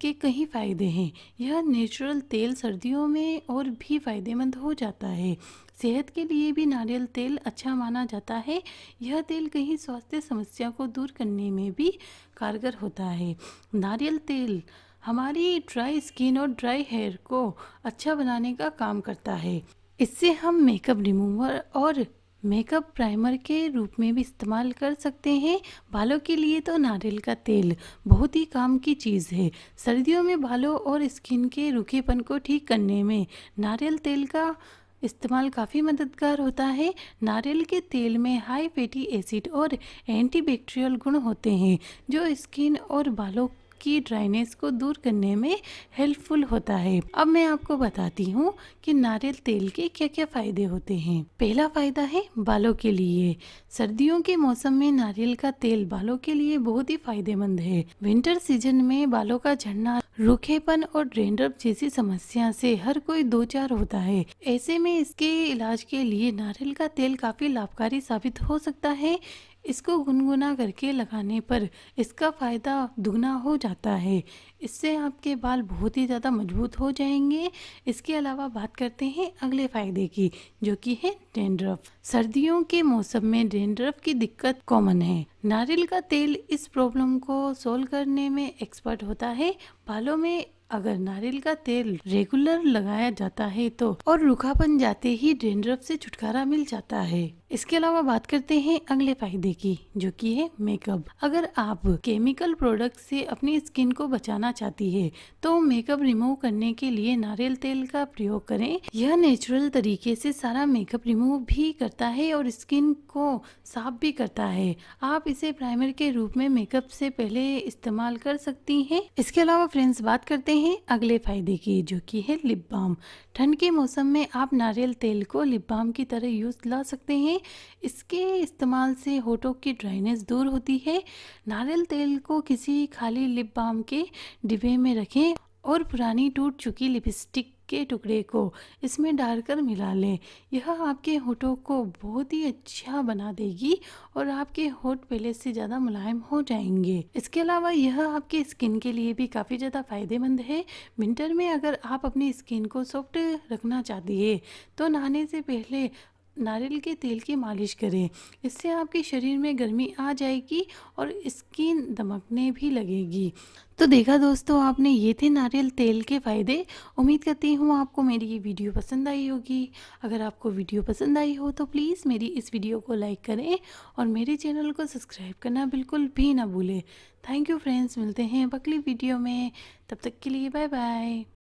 के कई फ़ायदे हैं यह नेचुरल तेल सर्दियों में और भी फ़ायदेमंद हो जाता है सेहत के लिए भी नारियल तेल अच्छा माना जाता है यह तेल कहीं स्वास्थ्य समस्या को दूर करने में भी कारगर होता है नारियल तेल हमारी ड्राई स्किन और ड्राई हेयर को अच्छा बनाने का काम करता है इससे हम मेकअप रिमूवर और मेकअप प्राइमर के रूप में भी इस्तेमाल कर सकते हैं बालों के लिए तो नारियल का तेल बहुत ही काम की चीज़ है सर्दियों में बालों और स्किन के रूखेपन को ठीक करने में नारियल तेल का इस्तेमाल काफ़ी मददगार होता है नारियल के तेल में हाई फैटी एसिड और एंटीबैक्टीरियल गुण होते हैं जो स्किन और बालों की ड्राइनेस को दूर करने में हेल्पफुल होता है अब मैं आपको बताती हूँ कि नारियल तेल के क्या क्या फ़ायदे होते हैं पहला फ़ायदा है बालों के लिए सर्दियों के मौसम में नारियल का तेल बालों के लिए बहुत ही फायदेमंद है विंटर सीजन में बालों का झड़ना रूखेपन और ड्रेंड्रप जैसी समस्या से हर कोई दो चार होता है ऐसे में इसके इलाज के लिए नारियल का तेल काफी लाभकारी साबित हो सकता है इसको गुनगुना करके लगाने पर इसका फ़ायदा दुगना हो जाता है इससे आपके बाल बहुत ही ज़्यादा मजबूत हो जाएंगे इसके अलावा बात करते हैं अगले फ़ायदे की जो कि है डेंड्रफ सर्दियों के मौसम में डेंड्रफ की दिक्कत कॉमन है नारियल का तेल इस प्रॉब्लम को सोल्व करने में एक्सपर्ट होता है बालों में अगर नारियल का तेल रेगुलर लगाया जाता है तो और रुखापन जाते ही डेंड्रफ से छुटकारा मिल जाता है इसके अलावा बात करते हैं अगले फायदे की जो कि है मेकअप अगर आप केमिकल प्रोडक्ट से अपनी स्किन को बचाना चाहती है तो मेकअप रिमूव करने के लिए नारियल तेल का प्रयोग करें यह नेचुरल तरीके से सारा मेकअप रिमूव भी करता है और स्किन को साफ भी करता है आप इसे प्राइमर के रूप में मेकअप से पहले इस्तेमाल कर सकती हैं इसके अलावा फ्रेंड्स बात करते हैं अगले फायदे की जो कि है लिप बाम ठंड के मौसम में आप नारियल तेल को लिप बाम की तरह यूज़ ला सकते हैं इसके इस्तेमाल से होठों की ड्राइनेस दूर होती है नारियल तेल को किसी खाली लिप बाम के डिब्बे में रखें और पुरानी टूट चुकी लिपस्टिक के टुकड़े को इसमें डालकर मिला लें यह आपके होठों को बहुत ही अच्छा बना देगी और आपके होठ पहले से ज़्यादा मुलायम हो जाएंगे इसके अलावा यह आपके स्किन के लिए भी काफ़ी ज़्यादा फायदेमंद है विंटर में अगर आप अपनी स्किन को सॉफ्ट रखना चाहती है तो नहाने से पहले नारियल के तेल की मालिश करें इससे आपके शरीर में गर्मी आ जाएगी और स्किन दमकने भी लगेगी तो देखा दोस्तों आपने ये थे नारियल तेल के फ़ायदे उम्मीद करती हूँ आपको मेरी ये वीडियो पसंद आई होगी अगर आपको वीडियो पसंद आई हो तो प्लीज़ मेरी इस वीडियो को लाइक करें और मेरे चैनल को सब्सक्राइब करना बिल्कुल भी ना भूलें थैंक यू फ्रेंड्स मिलते हैं अगली वीडियो में तब तक के लिए बाय बाय